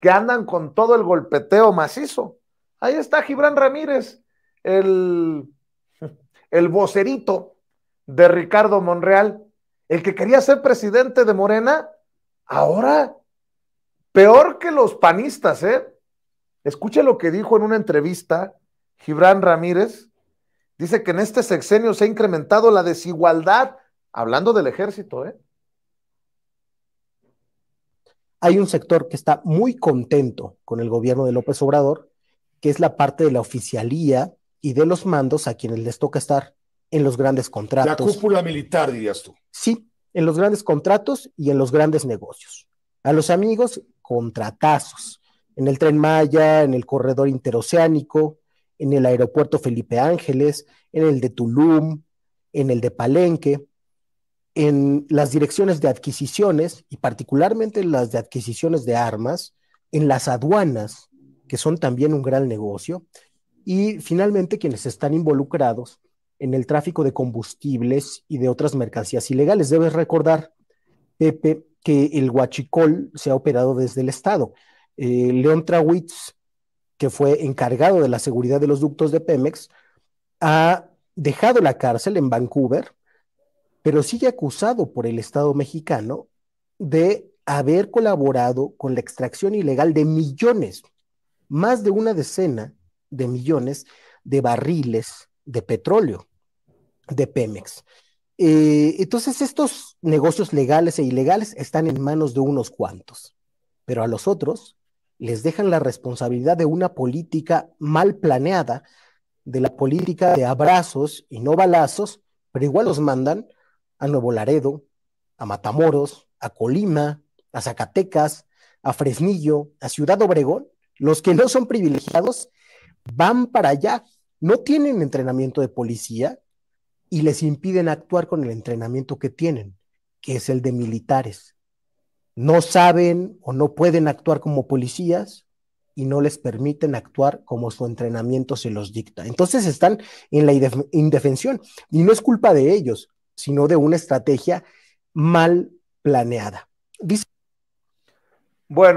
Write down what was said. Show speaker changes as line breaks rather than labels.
que andan con todo el golpeteo macizo. Ahí está Gibran Ramírez, el, el vocerito de Ricardo Monreal, el que quería ser presidente de Morena, ahora peor que los panistas, ¿eh? Escuche lo que dijo en una entrevista Gibran Ramírez. Dice que en este sexenio se ha incrementado la desigualdad, hablando del ejército, ¿eh?
hay un sector que está muy contento con el gobierno de López Obrador, que es la parte de la oficialía y de los mandos a quienes les toca estar en los grandes contratos. La
cúpula militar, dirías tú.
Sí, en los grandes contratos y en los grandes negocios. A los amigos, contratazos. En el tren Maya, en el corredor interoceánico, en el aeropuerto Felipe Ángeles, en el de Tulum, en el de Palenque en las direcciones de adquisiciones y particularmente las de adquisiciones de armas, en las aduanas, que son también un gran negocio, y finalmente quienes están involucrados en el tráfico de combustibles y de otras mercancías ilegales. Debes recordar, Pepe, que el huachicol se ha operado desde el Estado. Eh, León Trawitz, que fue encargado de la seguridad de los ductos de Pemex, ha dejado la cárcel en Vancouver pero sigue acusado por el Estado mexicano de haber colaborado con la extracción ilegal de millones, más de una decena de millones de barriles de petróleo de Pemex. Eh, entonces, estos negocios legales e ilegales están en manos de unos cuantos, pero a los otros les dejan la responsabilidad de una política mal planeada, de la política de abrazos y no balazos, pero igual los mandan a Nuevo Laredo, a Matamoros, a Colima, a Zacatecas, a Fresnillo, a Ciudad Obregón, los que no son privilegiados van para allá, no tienen entrenamiento de policía y les impiden actuar con el entrenamiento que tienen, que es el de militares. No saben o no pueden actuar como policías y no les permiten actuar como su entrenamiento se los dicta. Entonces están en la indefensión y no es culpa de ellos, sino de una estrategia mal planeada. Bueno,